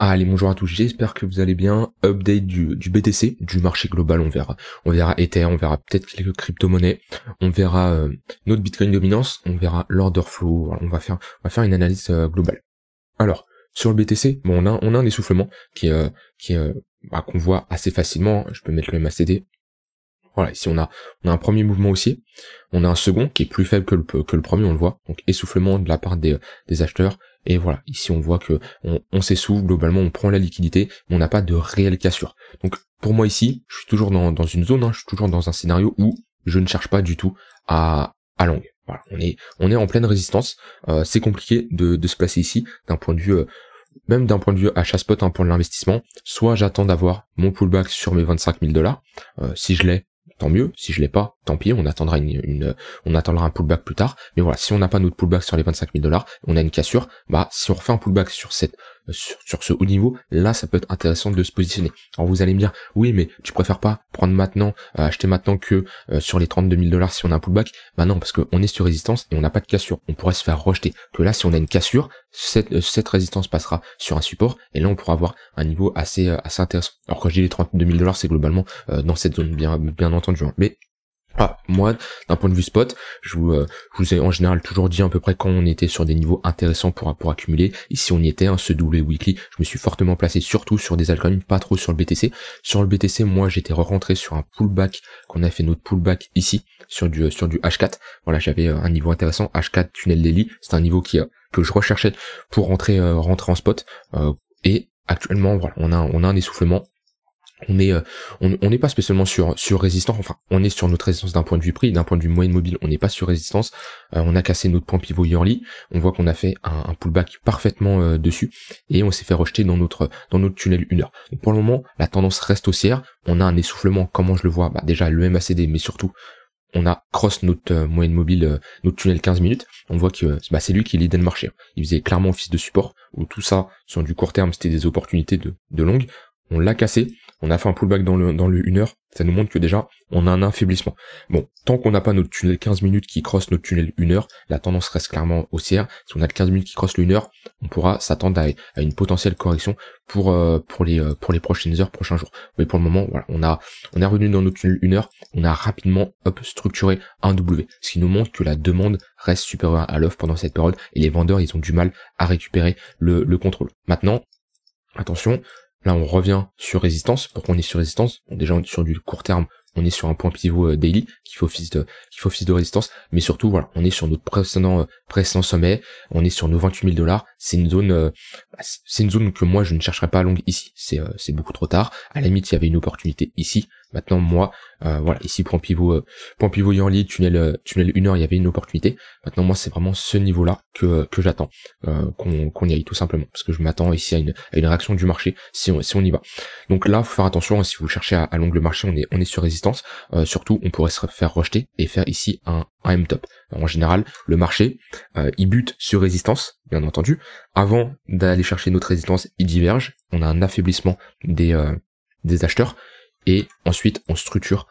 Allez, bonjour à tous, j'espère que vous allez bien. Update du, BTC, du marché global, on verra. On verra Ether, on verra peut-être quelques crypto-monnaies, on verra euh, notre Bitcoin dominance, on verra l'order flow, on, va faire, on va faire une analyse euh, globale. Alors, sur le BTC, bon, on, a, on a un essoufflement qui, euh, qui bah, qu'on voit assez facilement, je peux mettre le MACD, voilà, ici on a, on a un premier mouvement aussi, on a un second qui est plus faible que le, que le premier, on le voit, donc essoufflement de la part des, des acheteurs, et voilà, ici on voit que on, on s'essouffle, globalement on prend la liquidité, mais on n'a pas de réelle cassure. Donc pour moi ici, je suis toujours dans, dans une zone, hein. je suis toujours dans un scénario où je ne cherche pas du tout à, à longue. on est, on est en pleine résistance, euh, c'est compliqué de, de, se placer ici d'un point de vue... Euh, même d'un point de vue achat spot, un point de l'investissement, soit j'attends d'avoir mon pullback sur mes 25 000 dollars, euh, si je l'ai, tant mieux. Si je l'ai pas, tant pis, on attendra une, on attendra un pullback plus tard. Mais voilà, si on n'a pas notre pullback sur les 25 000 dollars, on a une cassure, bah si on refait un pullback sur cette sur, ce haut niveau, là ça peut être intéressant de se positionner. Alors vous allez me dire, oui mais tu préfères pas prendre maintenant, euh, acheter maintenant que euh, sur les 32 000 dollars si on a un pullback Bah non, parce qu'on est sur résistance et on n'a pas de cassure. On pourrait se faire rejeter. Que là, si on a une cassure, cette, euh, cette résistance passera sur un support et là on pourra avoir un niveau assez, assez intéressant. Alors quand je dis les 32 000 dollars, c'est globalement dans cette zone, bien, bien entendu. Hein. Mais ah, moi, d'un point de vue spot, je vous, euh, vous, ai en général toujours dit à peu près quand on était sur des niveaux intéressants pour, pour accumuler. Ici, on y était, hein, ce double weekly. Je me suis fortement placé surtout sur des algorithmes, pas trop sur le BTC. Sur le BTC, moi, j'étais rentré sur un pullback, qu'on a fait notre pullback ici, sur du, euh, sur du H4. Voilà, j'avais euh, un niveau intéressant, H4 tunnel daily. C'est un niveau qui, que je recherchais pour rentrer, rentrer en spot. et actuellement, voilà, on a, on a un essoufflement on n'est euh, on, n'est pas spécialement sur sur résistance enfin on est sur notre résistance d'un point de vue prix d'un point de vue moyenne mobile on n'est pas sur résistance euh, on a cassé notre point pivot yearly on voit qu'on a fait un, pullback parfaitement euh, dessus et on s'est fait rejeter dans notre dans notre tunnel 1 heure Donc pour le moment la tendance reste haussière on a un essoufflement comment je le vois bah, déjà le MACD mais surtout on a cross notre moyenne mobile, notre tunnel 15 minutes, on voit que bah, c'est lui qui est le marché. Il faisait clairement office de support, où tout ça, sur du court terme, c'était des opportunités de, de longue. On l'a cassé, on a fait un pullback dans le, dans le 1 heure, ça nous montre que déjà, on a un affaiblissement. Bon, tant qu'on n'a pas notre tunnel 15 minutes qui crosse notre tunnel 1 heure, la tendance reste clairement haussière. Si on a le 15 minutes qui crosse le 1 heure, on pourra s'attendre à, une potentielle correction pour, euh, pour, les, euh, pour les prochaines heures, prochains jours. Mais pour le moment, voilà, on a, on est revenu dans notre tunnel 1 heure, on a rapidement up structuré un W, ce qui nous montre que la demande reste supérieure à l'offre pendant cette période et les vendeurs, ils ont du mal à récupérer le, le contrôle. Maintenant, Attention, Là, on revient sur résistance. Pourquoi on est sur résistance Déjà, on est sur du court terme on est sur un point pivot euh, daily qu'il faut office de qui de résistance mais surtout voilà on est sur notre précédent euh, précédent sommet on est sur nos 28 000 dollars c'est une zone euh, bah, c'est une zone que moi je ne chercherai pas à longue ici c'est c'est beaucoup trop tard à la limite il y avait une opportunité ici maintenant moi voilà ici point pivot point pivot tunnel tunnel une heure il y avait une opportunité maintenant moi c'est vraiment ce niveau là que que j'attends qu'on y aille tout simplement parce que je m'attends ici à une à une réaction du marché si on si on y va donc là faut faire attention hein, si vous cherchez à, à longue le marché on est on est sur résistance euh, surtout, on pourrait se faire rejeter et faire ici un, M top. en général, le marché, euh, il bute sur résistance, bien entendu. Avant d'aller chercher notre résistance, il diverge. On a un affaiblissement des, euh, des acheteurs. Et ensuite, on structure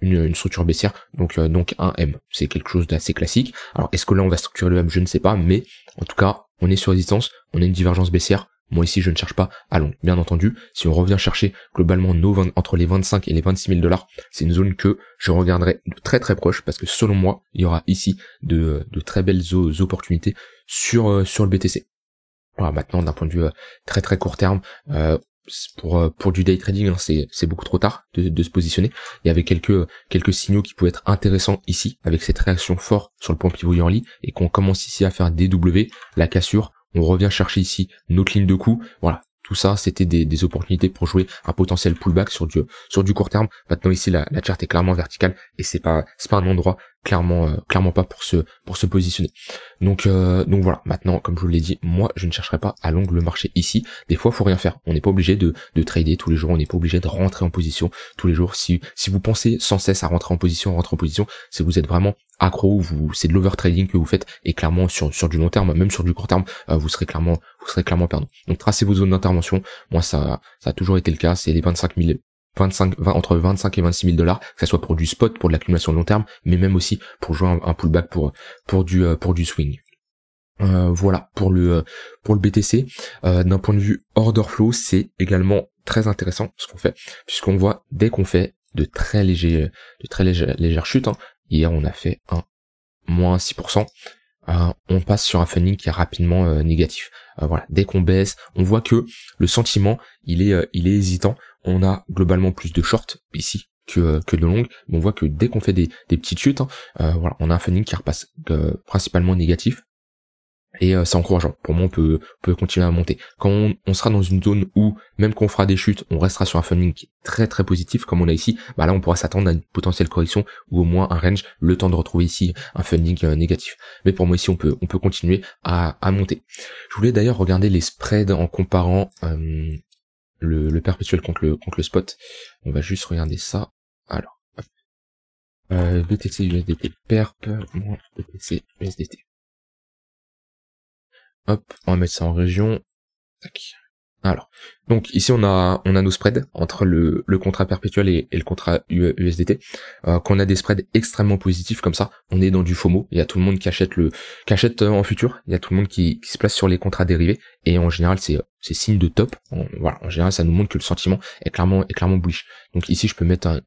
une, structure baissière, donc, donc un M. C'est quelque chose d'assez classique. Alors est-ce que là on va structurer le M Je ne sais pas, mais en tout cas on est sur résistance, on a une divergence baissière, moi ici, je ne cherche pas à long. Bien entendu, si on revient chercher globalement nos 20, entre les 25 et les 26 000 dollars, c'est une zone que je regarderai de très très proche parce que selon moi, il y aura ici de, de très belles opportunités sur, euh, sur le BTC. Voilà, maintenant, d'un point de vue euh, très très court terme, euh, pour, pour du day trading, hein, c'est beaucoup trop tard de, de, se positionner. Il y avait quelques, quelques signaux qui pouvaient être intéressants ici, avec cette réaction forte sur le point pivot en lit, et qu'on commence ici à faire DW, la cassure, on revient chercher ici notre ligne de coup. Voilà, tout ça, c'était des, des, opportunités pour jouer un potentiel pullback sur du sur du court terme. Maintenant ici, la, la charte est clairement verticale et c'est pas c'est pas un endroit clairement, euh, clairement pas pour se, pour se positionner. Donc, euh, donc voilà. Maintenant, comme je vous l'ai dit, moi, je ne chercherai pas à long le marché ici. Des fois, faut rien faire. On n'est pas obligé de, de trader tous les jours. On n'est pas obligé de rentrer en position tous les jours. Si, si vous pensez sans cesse à rentrer en position, rentrer en position, si vous êtes vraiment accro, vous, c'est de l'over-trading que vous faites et clairement sur, sur du long terme, même sur du court terme, euh, vous serez clairement, vous serez clairement perdant. Donc tracez vos zones d'intervention. Moi, ça, ça a toujours été le cas. C'est les 25 000 entre 25 et 26 000 dollars, que ce soit pour du spot, pour de l'accumulation long terme, mais même aussi pour jouer un, pullback pour, pour, du, euh, pour du swing. Euh, voilà pour le euh, pour le BTC. D'un point de vue order flow, c'est également très intéressant ce qu'on fait, puisqu'on voit dès qu'on fait de très légers, de très légères, chutes. hier, hein, on a fait un moins 6%. on passe sur un funding qui est rapidement négatif. voilà, dès qu'on baisse, on voit que le sentiment, il est, il est hésitant on a globalement plus de shorts ici que, euh, que de longues. Mais on voit que dès qu'on fait des, des petites chutes, hein, euh, voilà, on a un funding qui repasse euh, principalement négatif. Et c'est encourageant. Pour moi, on peut, peut continuer à monter. Quand on, sera dans une zone où, même qu'on fera des chutes, on restera sur un funding très très positif, comme on a ici, bah là, on pourra s'attendre à une potentielle correction ou au moins un range, le temps de retrouver ici un funding négatif. Mais pour moi, ici, on peut, on peut continuer à, à monter. Je voulais d'ailleurs regarder les spreads en comparant le, le, perpétuel contre le, contre le spot. On va juste regarder ça. Alors, euh, BTC USDT perp moins BTC USDT. Hop, on va mettre ça en région. Tac. Alors, donc ici on a on a nos spreads entre le, le contrat perpétuel et, le contrat USDT. Euh, qu'on quand on a des spreads extrêmement positifs comme ça, on est dans du FOMO. Il y a tout le monde qui achète le qui achète euh, en futur. Il y a tout le monde qui, se place sur les contrats dérivés. Et en général, c'est c'est signe de top. voilà, en général, ça nous montre que le sentiment est clairement est clairement bullish. Donc ici, je peux mettre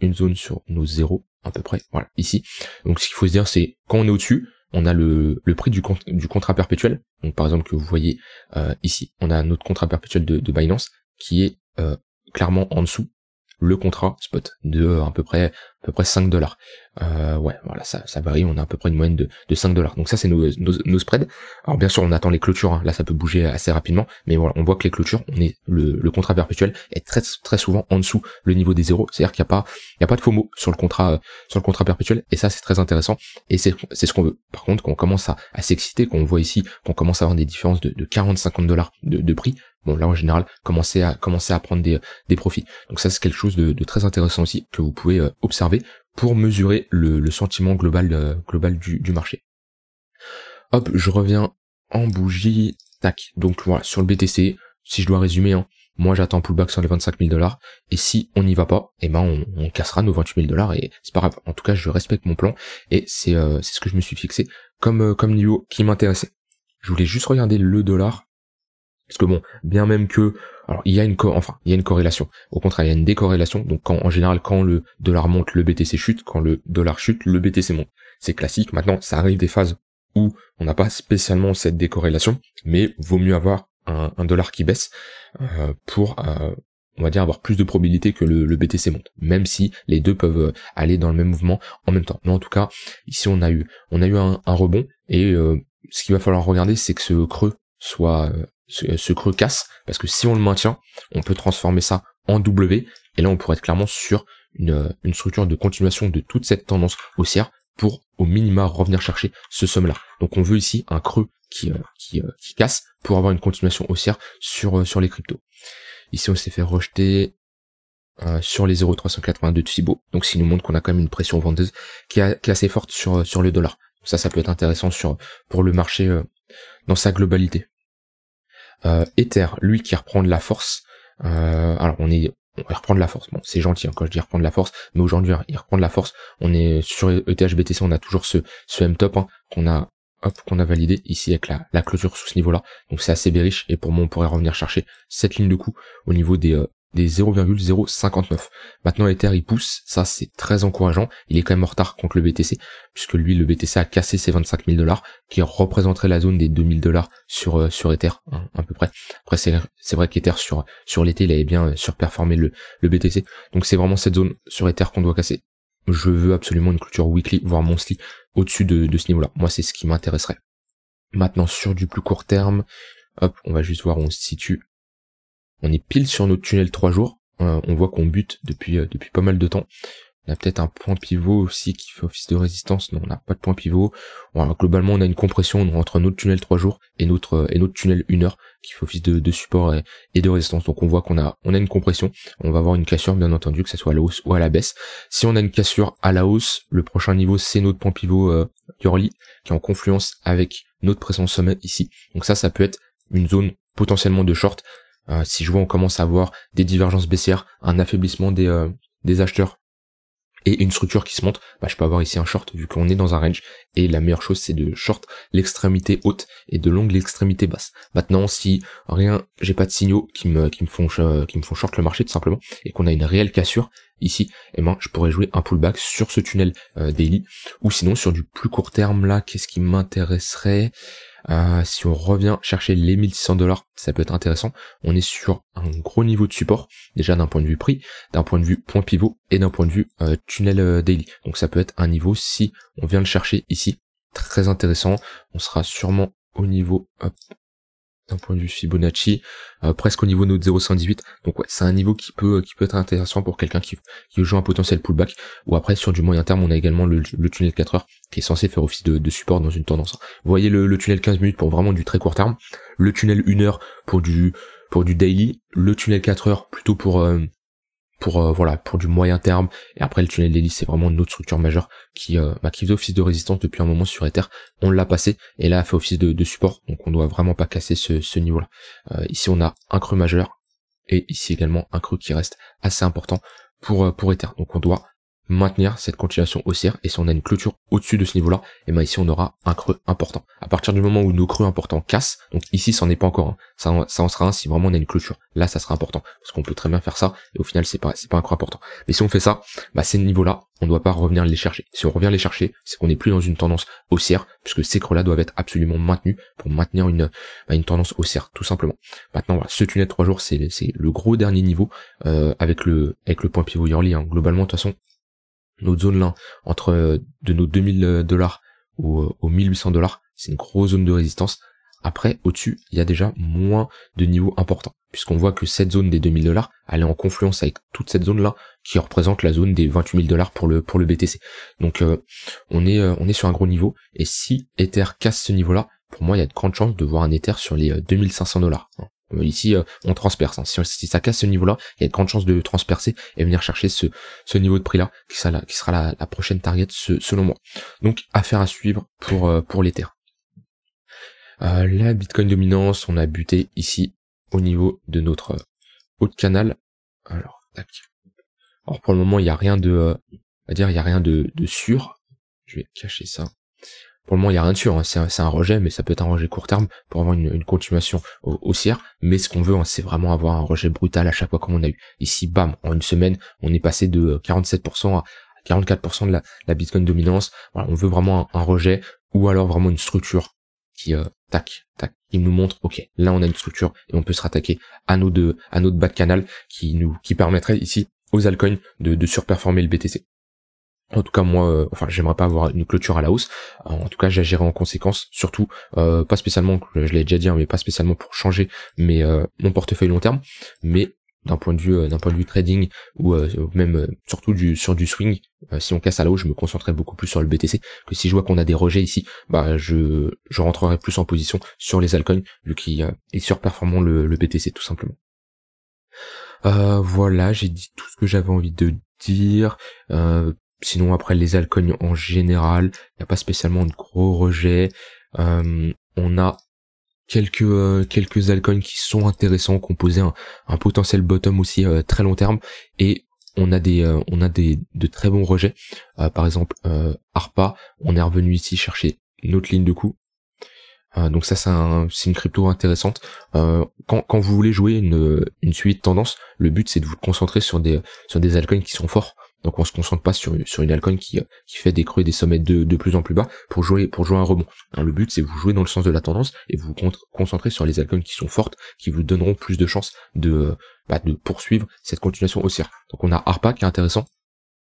une zone sur nos zéros à peu près. Voilà, ici. Donc ce qu'il faut se dire, c'est quand on est au-dessus, on a le, prix du, contrat perpétuel. Donc par exemple que vous voyez euh, ici, on a notre contrat perpétuel de, Binance qui est euh, clairement en dessous le contrat spot de euh, à peu près à peu près 5 dollars. Euh, ouais, voilà, ça, ça varie, on a à peu près une moyenne de, de 5 dollars. Donc ça, c'est nos, nos, spreads. Alors bien sûr, on attend les clôtures, hein. là ça peut bouger assez rapidement, mais voilà, on voit que les clôtures, on est le, le contrat perpétuel est très très souvent en dessous le niveau des zéros, c'est-à-dire qu'il n'y a pas il y a pas de FOMO sur le contrat sur le contrat perpétuel, et ça c'est très intéressant, et c'est ce qu'on veut. Par contre, quand on commence à, à s'exciter, qu'on voit ici qu'on commence à avoir des différences de, de 40-50 dollars de, de prix, bon là en général commencer à commencer à prendre des, des profits donc ça c'est quelque chose de, de, très intéressant aussi que vous pouvez euh, observer pour mesurer le, sentiment global, euh, global du, marché. Hop, je reviens en bougie, tac. Donc voilà, sur le BTC, si je dois résumer, hein, moi j'attends pullback sur les 25 000 dollars, et si on n'y va pas, eh ben on, cassera nos 28 000 dollars, et c'est pas grave. En tout cas, je respecte mon plan, et c'est euh, ce que je me suis fixé comme, euh, comme niveau qui m'intéressait. Je voulais juste regarder le dollar parce que bon, bien même que, alors il y a une, enfin il y a une corrélation. Au contraire, il y a une décorrélation. Donc en général, quand le dollar monte, le BTC chute. Quand le dollar chute, le BTC monte. C'est classique. Maintenant, ça arrive des phases où on n'a pas spécialement cette décorrélation, mais vaut mieux avoir un, dollar qui baisse euh, pour, euh, on va dire, avoir plus de probabilité que le, le, BTC monte. Même si les deux peuvent euh, aller dans le même mouvement en même temps. Mais en tout cas, ici on a eu, on a eu un, rebond et ce qu'il va falloir regarder, c'est que ce creux soit euh, ce, creux casse, parce que si on le maintient, on peut transformer ça en W, et là on pourrait être clairement sur une, euh, une structure de continuation de toute cette tendance haussière pour au minima revenir chercher ce somme-là. Donc on veut ici un creux qui, euh, qui, casse pour avoir une continuation haussière sur, sur les cryptos. Ici on s'est fait rejeter sur les 0,382 de Fibo, donc ça nous montre qu'on a quand même une pression vendeuse qui, est assez forte sur, sur le dollar. Ça, ça peut être intéressant sur, pour le marché dans sa globalité. Euh, Ether, lui qui reprend de la force. Euh, alors on est on reprend de la force. Bon, c'est gentil hein, quand je dis reprendre la force, mais aujourd'hui, hein, il reprend de la force. On est sur ETH BTC, on a toujours ce, ce M top hein, qu'on a qu'on a validé ici avec la, la clôture sous ce niveau-là. Donc c'est assez bériche et pour moi, on pourrait revenir chercher cette ligne de coup au niveau des euh, des 0,059. Maintenant Ether il pousse, ça c'est très encourageant, il est quand même en retard contre le BTC, puisque lui le BTC a cassé ses 25 000 dollars, qui représenterait la zone des 2000 dollars sur, euh, sur Ether, hein, à peu près. Après c'est vrai qu'Ether sur, sur l'été il avait bien euh, surperformé le, le BTC, donc c'est vraiment cette zone sur Ether qu'on doit casser. Je veux absolument une culture weekly, voire monthly, au-dessus de, de ce niveau-là. Moi c'est ce qui m'intéresserait. Maintenant sur du plus court terme, hop, on va juste voir où on se situe on est pile sur notre tunnel 3 jours. Euh, on voit qu'on bute depuis, euh, depuis pas mal de temps. On a peut-être un point pivot aussi qui fait office de résistance. Non, on n'a pas de point pivot. globalement, on a une compression entre notre tunnel 3 jours et notre, euh, et notre tunnel 1 heure qui fait office de, support et, de résistance. Donc on voit qu'on a, on a une compression. On va avoir une cassure, bien entendu, que ce soit à la hausse ou à la baisse. Si on a une cassure à la hausse, le prochain niveau, c'est notre point pivot euh, qui est en confluence avec notre présence sommet ici. Donc ça, ça peut être une zone potentiellement de short euh, si je vois, on commence à avoir des divergences baissières, un affaiblissement des, euh, des acheteurs et une structure qui se monte, bah, je peux avoir ici un short vu qu'on est dans un range. Et la meilleure chose, c'est de short l'extrémité haute et de longue l'extrémité basse. Maintenant, si rien, j'ai pas de signaux qui me, qui me font, qui me font short le marché tout simplement et qu'on a une réelle cassure ici, et eh ben, je pourrais jouer un pullback sur ce tunnel euh, daily ou sinon sur du plus court terme là, qu'est-ce qui m'intéresserait? Euh, si on revient chercher les 1600 dollars, ça peut être intéressant. On est sur un gros niveau de support, déjà d'un point de vue prix, d'un point de vue point pivot et d'un point de vue euh, tunnel euh, daily. Donc ça peut être un niveau, si on vient le chercher ici, très intéressant. On sera sûrement au niveau d'un point de vue Fibonacci, euh, presque au niveau de notre 0,118. Donc ouais, c'est un niveau qui peut euh, qui peut être intéressant pour quelqu'un qui, qui joue un potentiel pullback. Ou après sur du moyen terme, on a également le, tunnel 4 heures qui est censé faire office de, support dans une tendance. Vous voyez le, tunnel 15 minutes pour vraiment du très court terme, le tunnel 1 heure pour du pour du daily, le tunnel 4 heures plutôt pour euh, pour euh, voilà pour du moyen terme et après le tunnel d'hélice c'est vraiment une autre structure majeure qui euh, bah, faisait office de résistance depuis un moment sur Ether on l'a passé et là elle fait office de, support donc on doit vraiment pas casser ce, niveau là euh, ici on a un creux majeur et ici également un creux qui reste assez important pour pour Ether donc on doit maintenir cette continuation haussière. Et si on a une clôture au-dessus de ce niveau-là, et eh bien ici on aura un creux important. À partir du moment où nos creux importants cassent, donc ici n'en est pas encore hein. Ça, en, ça en sera un si vraiment on a une clôture. Là ça sera important. Parce qu'on peut très bien faire ça, et au final c'est pas, c'est pas un creux important. Mais si on fait ça, bah ces niveaux-là, on ne doit pas revenir les chercher. Si on revient les chercher, c'est qu'on n'est plus dans une tendance haussière, puisque ces creux-là doivent être absolument maintenus pour maintenir une, bah, une tendance haussière, tout simplement. Maintenant, voilà, ce tunnel de 3 jours, c'est le gros dernier niveau euh, avec, le, avec le point pivot yearly. Hein. Globalement, de toute façon, notre zone là, entre euh, de nos 2000 euh, dollars ou aux 1800 dollars, c'est une grosse zone de résistance. Après, au-dessus, il y a déjà moins de niveaux importants, puisqu'on voit que cette zone des 2000 dollars, elle est en confluence avec toute cette zone-là, qui représente la zone des 28 dollars pour le, pour le BTC. Donc, euh, on, est, on est sur un gros niveau, et si Ether casse ce niveau-là, pour moi, il y a de grandes chances de voir un Ether sur les 2500 dollars. Hein. Ici, euh, on transperce. Hein. Si, si, ça casse ce niveau-là, il y a de grandes chances de transpercer et venir chercher ce, ce niveau de prix-là, qui sera, la, qui sera la, prochaine target selon moi. Donc, affaire à suivre pour, euh, pour l'Ether. Euh, la Bitcoin dominance, on a buté ici au niveau de notre euh, autre canal. Alors, tac. Alors pour le moment, il n'y a rien de, dire, il n'y a rien de, de sûr. Je vais cacher ça. Pour le moment, il n'y a rien de hein. sûr. C'est un, rejet, mais ça peut être un rejet court terme pour avoir une, une continuation haussière. Mais ce qu'on veut, hein, c'est vraiment avoir un rejet brutal à chaque fois comme on a eu. Ici, bam, en une semaine, on est passé de 47% euh, à 44% de la, Bitcoin dominance. Voilà, on veut vraiment un, rejet ou alors vraiment une structure qui euh, tac, tac, il nous montre, ok, là on a une structure et on peut se rattaquer à nos deux, à notre bas de canal qui nous, qui permettrait ici aux altcoins de surperformer le BTC. En tout cas, moi, euh, enfin, j'aimerais pas avoir une clôture à la hausse. Euh, en tout cas, j'agirai en conséquence. Surtout, euh, pas spécialement, je l'ai déjà dit, hein, mais pas spécialement pour changer mon portefeuille long terme, mais d'un point de vue d'un point de vue trading ou même surtout du sur du swing si on casse à la hausse je me concentrerai beaucoup plus sur le BTC que si je vois qu'on a des rejets ici bah je je rentrerai plus en position sur les altcoins vu qu'il est surperformant le, BTC tout simplement voilà j'ai dit tout ce que j'avais envie de dire Sinon, après les Alcognes en général, il n'y a pas spécialement de gros rejets. Euh, on a quelques euh, quelques Alcognes qui sont intéressants, composés un, un potentiel bottom aussi euh, très long terme. Et on a des euh, on a des de très bons rejets. par exemple, Arpa, on est revenu ici chercher notre ligne de coup. donc ça c'est un, une crypto intéressante. quand, quand vous voulez jouer une, une suite tendance, le but c'est de vous concentrer sur des sur des altcoins qui sont forts donc on se concentre pas sur, sur une alcool qui, qui fait des creux et des sommets de, de plus en plus bas pour jouer, pour jouer un rebond. Hein, le but c'est vous jouer dans le sens de la tendance et vous vous concentrez sur les Alcons qui sont fortes, qui vous donneront plus de chances de, bah, de poursuivre cette continuation haussière. Donc on a Arpa qui est intéressant,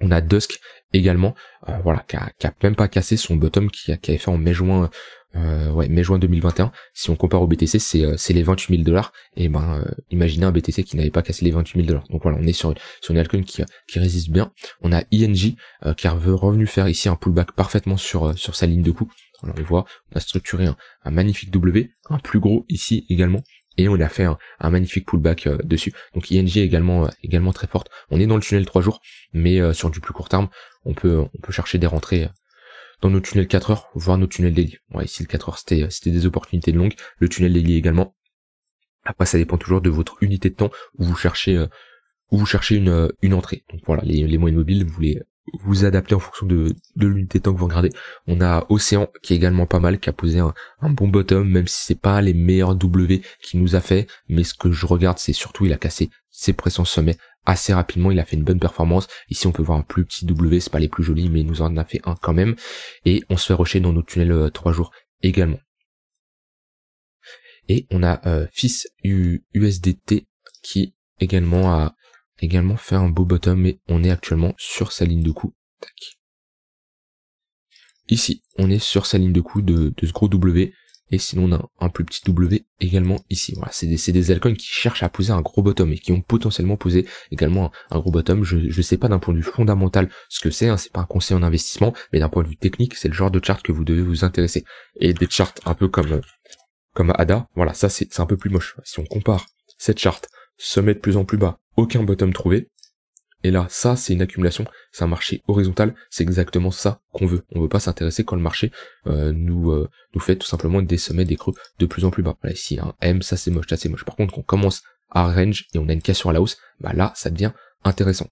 on a Dusk également, euh, voilà, qui a, même pas cassé son bottom qui, avait fait en mai-juin, euh, ouais, mai-juin 2021. Si on compare au BTC, euh, c'est les 28 000 dollars. Et ben, imaginez un BTC qui n'avait pas cassé les 28 000 dollars. Donc voilà, on est sur, sur une alcune qui, qui résiste bien. On a ING qui est revenu faire ici un pullback parfaitement sur, sur sa ligne de coup. Alors on voit, on a structuré un magnifique W, un plus gros ici également et on a fait un, magnifique pullback euh, dessus. Donc ING également euh, également très forte. On est dans le tunnel 3 jours, mais euh, sur du plus court terme, on peut on peut chercher des rentrées dans nos tunnels 4 heures, voire nos tunnels daily. Ouais, ici le 4 heures c'était c'était des opportunités de longue, le tunnel daily également. Après ça dépend toujours de votre unité de temps où vous cherchez où vous cherchez une, une entrée. Donc voilà, les, les moyennes mobiles, vous les vous adapter en fonction de, de temps que vous regardez. On a Océan qui est également pas mal, qui a posé un, bon bottom, même si c'est pas les meilleurs W qu'il nous a fait, mais ce que je regarde c'est surtout il a cassé ses pressions sommet assez rapidement, il a fait une bonne performance. Ici on peut voir un plus petit W, c'est pas les plus jolis, mais il nous en a fait un quand même. Et on se fait rusher dans nos tunnels euh, trois jours également. Et on a euh, FIS USDT qui également a également faire un beau bottom, mais on est actuellement sur sa ligne de coup. Tac. Ici, on est sur sa ligne de coup de, ce gros W, et sinon on a un, plus petit W également ici. Voilà, c'est des, des altcoins qui cherchent à poser un gros bottom et qui ont potentiellement posé également un, gros bottom. Je ne sais pas d'un point de vue fondamental ce que c'est, hein, c'est pas un conseil en investissement, mais d'un point de vue technique, c'est le genre de chart que vous devez vous intéresser. Et des charts un peu comme, comme ADA, voilà, ça c'est un peu plus moche. Si on compare cette charte met de plus en plus bas, aucun bottom trouvé. Et là, ça, c'est une accumulation, c'est un marché horizontal, c'est exactement ça qu'on veut. On veut pas s'intéresser quand le marché euh, nous, euh, nous fait tout simplement des sommets, des creux de plus en plus bas. Voilà, ici, un M, ça c'est moche, ça c'est moche. Par contre, qu'on commence à range et on a une cassure à la hausse, bah là, ça devient intéressant.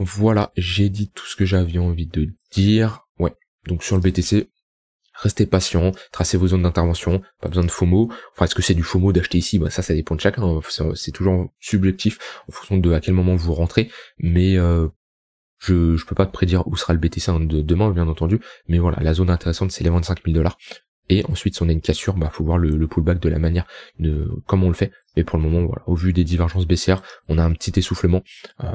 Voilà, j'ai dit tout ce que j'avais envie de dire. Ouais, donc sur le BTC, restez patient, tracez vos zones d'intervention, pas besoin de FOMO. Enfin, est-ce que c'est du FOMO d'acheter ici ben Ça, ça dépend de chacun. Hein. C'est toujours subjectif en fonction de à quel moment vous rentrez. Mais euh, je, ne peux pas te prédire où sera le BTC hein, de demain, bien entendu. Mais voilà, la zone intéressante, c'est les 25 000 dollars. Et ensuite, si on a une cassure, bah, faut voir le, pullback de la manière, de, comme on le fait. Mais pour le moment, au vu des divergences baissières, on a un petit essoufflement. Euh,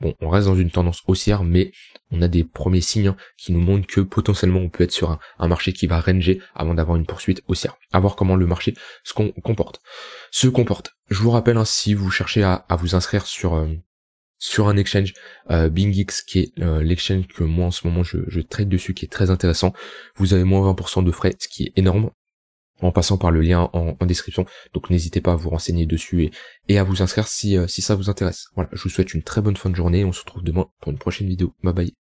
bon, on reste dans une tendance haussière, mais on a des premiers signes hein, qui nous montrent que potentiellement on peut être sur un, marché qui va ranger avant d'avoir une poursuite haussière. À voir comment le marché se comporte. Se comporte. Je vous rappelle, hein, si vous cherchez à, vous inscrire sur euh, sur un exchange euh, BingX qui est euh, l'exchange que moi en ce moment je, je, trade dessus qui est très intéressant. Vous avez moins 20% de frais, ce qui est énorme en passant par le lien en, description. Donc n'hésitez pas à vous renseigner dessus et, à vous inscrire si, euh, si ça vous intéresse. Voilà, je vous souhaite une très bonne fin de journée on se retrouve demain pour une prochaine vidéo. Bye bye.